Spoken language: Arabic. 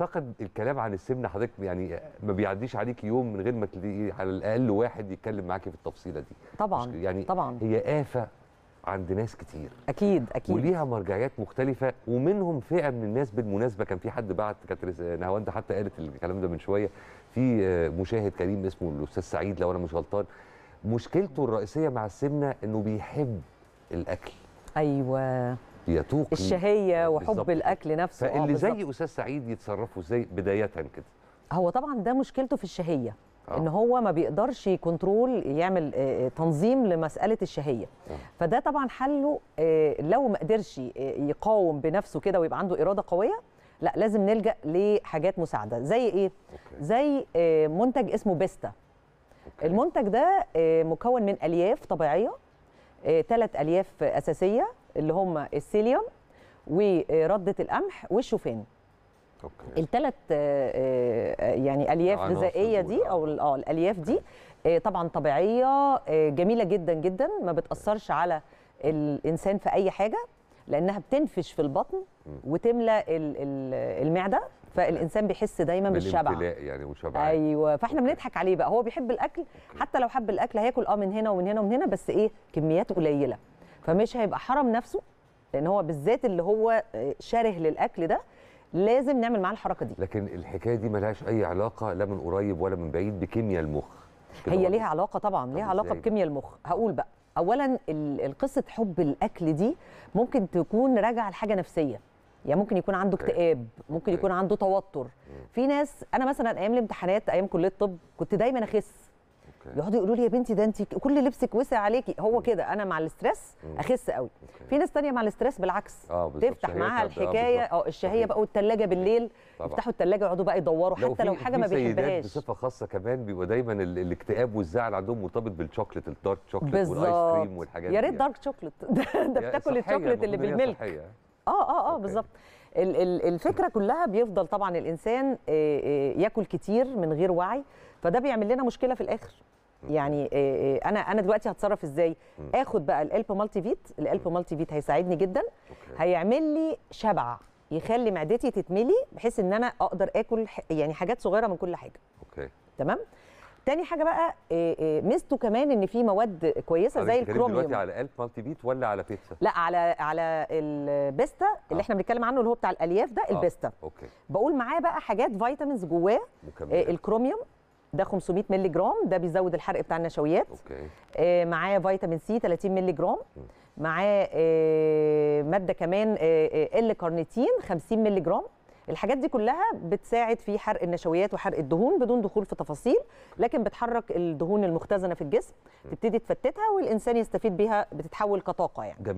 اعتقد الكلام عن السمنه حضرتك يعني ما بيعديش عليك يوم من غير ما تلاقي على الاقل واحد يتكلم معاكي في التفصيله دي طبعا يعني طبعا هي افه عند ناس كتير اكيد اكيد وليها مرجعيات مختلفه ومنهم فئه من الناس بالمناسبه كان في حد بعت كانت نهاوند حتى قالت الكلام ده من شويه في آه، مشاهد كريم اسمه الاستاذ سعيد لو انا مش غلطان مشكلته الرئيسيه مع السمنه انه بيحب الاكل ايوه يتوق الشهيه وحب الاكل نفسه فاللي آه، زي استاذ سعيد يتصرفوا ازاي بدايه كده هو طبعا ده مشكلته في الشهيه أوه. ان هو ما بيقدرش كنترول يعمل آه، آه، تنظيم لمساله الشهيه أوه. فده طبعا حله لو ما قدرش يقاوم بنفسه كده ويبقى عنده اراده قويه لا لازم نلجا لحاجات مساعده زي ايه أوكي. زي منتج اسمه بيستا أوكي. المنتج ده مكون من الياف طبيعيه ثلاث آه، الياف اساسيه اللي هم السيليوم ورده القمح والشوفان اوكي الثلاث آه، آه، يعني الياف غذائيه دي او اه الالياف دي طبعا طبيعيه جميله جدا جدا ما بتاثرش على الانسان في اي حاجه لانها بتنفش في البطن وتملى المعده فالانسان بيحس دايما بالشبع يعني وشبع ايوه فاحنا بنضحك عليه بقى هو بيحب الاكل حتى لو حب الاكل هياكل اه من هنا ومن هنا ومن هنا بس ايه كميات قليله فمش هيبقى حرم نفسه لان هو بالذات اللي هو آه، شره للاكل ده لازم نعمل معاه الحركه دي لكن الحكايه دي ملهاش اي علاقه لا من قريب ولا من بعيد بكيمياء المخ هي ليها علاقه طبعا ليها علاقه بكيمياء المخ هقول بقى اولا قصه حب الاكل دي ممكن تكون راجعه لحاجه نفسيه يعني ممكن يكون عنده أيوة. اكتئاب ممكن يكون أيوة. عنده توتر في ناس انا مثلا ايام الامتحانات ايام كليه الطب كنت دايما اخس يقعدوا يقولوا لي يا بنتي ده انت كل لبسك وسع عليكي هو كده انا مع الاسترس اخس قوي في ناس تانية مع الاسترس بالعكس آه تفتح معاها آه، الحكايه اه الشهيه بقى والثلاجه بالليل طبعا. يفتحوا الثلاجه يقعدوا بقى يدوروا حتى لو حاجه ما بيحبهاش بصفه خاصه كمان بيبقى دايما الاكتئاب والزعل عندهم مرتبط بالشوكليت الدارك شوكليت والايس كريم والحاجات دي يا ريت دارك شوكليت ده بتاكل الشوكليت اللي بالملك صحية. اه اه اه بالظبط الفكره كلها بيفضل طبعا الانسان آه، آه، ياكل كتير من غير وعي فده بيعمل لنا مشكله في الاخر يعني آه، انا انا دلوقتي هتصرف ازاي اخد بقى الالب مالتي فيت الالب مالتي فيت هيساعدني جدا هيعمل لي شبع يخلي معدتي تتملي بحيث ان انا اقدر اكل يعني حاجات صغيره من كل حاجه اوكي تمام تاني حاجه بقى آه، آه، ميزته كمان ان في مواد كويسه زي الكروميوم دلوقتي على الف مالتي بيت ولا على بيتزا لا على على البيستا اللي آه. احنا بنتكلم عنه اللي هو بتاع الالياف ده آه، البيستا آه. اوكي بقول معاه بقى حاجات فيتامينز جواه الكروميوم ده 500 مللي جرام ده بيزود الحرق بتاع النشويات اوكي معاه فيتامين سي 30 مللي جرام معاه ماده كمان ال كارنيتين 50 مللي جرام الحاجات دي كلها بتساعد في حرق النشويات وحرق الدهون بدون دخول في تفاصيل لكن بتحرك الدهون المختزنه في الجسم تبتدي تفتتها والانسان يستفيد بيها بتتحول كطاقه يعني جميل